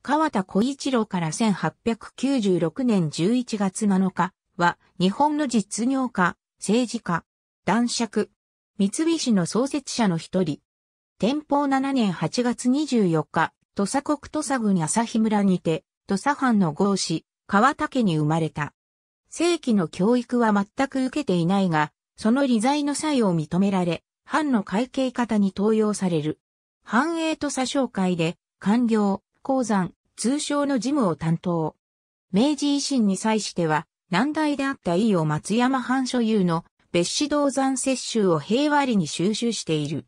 川田小一郎から1896年11月7日は、日本の実業家、政治家、男爵、三菱の創設者の一人。天保7年8月24日、土佐国土佐郡朝日村にて、土佐藩の豪士、川田家に生まれた。正規の教育は全く受けていないが、その理財の際を認められ、藩の会計方に登用される。繁栄と佐商会で、官僚、鉱山、通称の事務を担当。明治維新に際しては、難題であった伊予松山藩所有の別紙銅山接収を平和裏に収集している。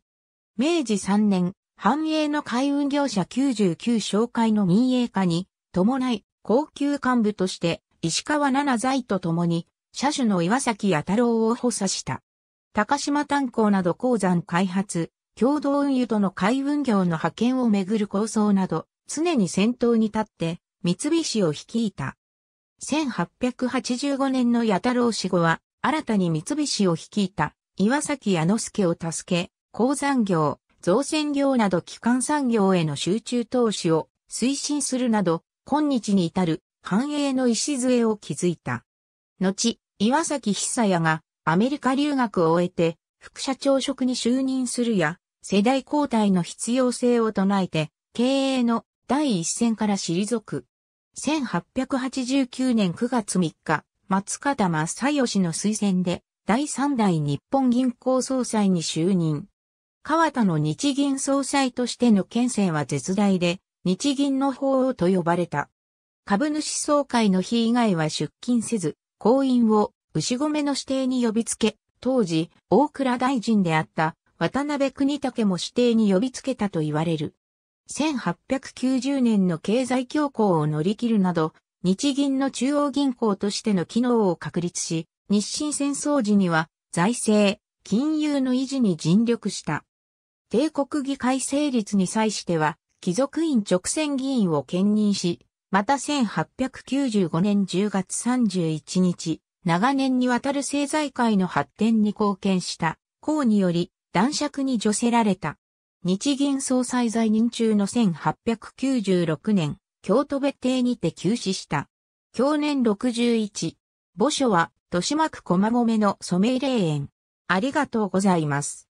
明治3年、繁栄の海運業者99商会の民営化に伴い、高級幹部として石川七財と共に、車種の岩崎弥太郎を補佐した。高島炭鉱など鉱山開発、共同運輸との海運業の派遣をめぐる構想など、常に先頭に立って、三菱を率いた。1885年の八太郎死後は、新たに三菱を率いた、岩崎矢之助を助け、鉱山業、造船業など基幹産業への集中投資を推進するなど、今日に至る繁栄の礎を築いた。後、岩崎久也がアメリカ留学を終えて副社長職に就任するや、世代交代の必要性を唱えて、経営の第一線から退く。1889年9月3日、松方正義の推薦で、第三代日本銀行総裁に就任。川田の日銀総裁としての権勢は絶大で、日銀の法王と呼ばれた。株主総会の日以外は出勤せず、行員を牛込の指定に呼びつけ、当時、大倉大臣であった渡辺国武も指定に呼びつけたと言われる。1890年の経済恐慌を乗り切るなど、日銀の中央銀行としての機能を確立し、日清戦争時には財政、金融の維持に尽力した。帝国議会成立に際しては、貴族院直選議員を兼任し、また1895年10月31日、長年にわたる政財界の発展に貢献した、功により、男爵に助せられた。日銀総裁在任中の1896年、京都別邸にて休止した。去年61、墓所は豊島区駒込の染井霊園。ありがとうございます。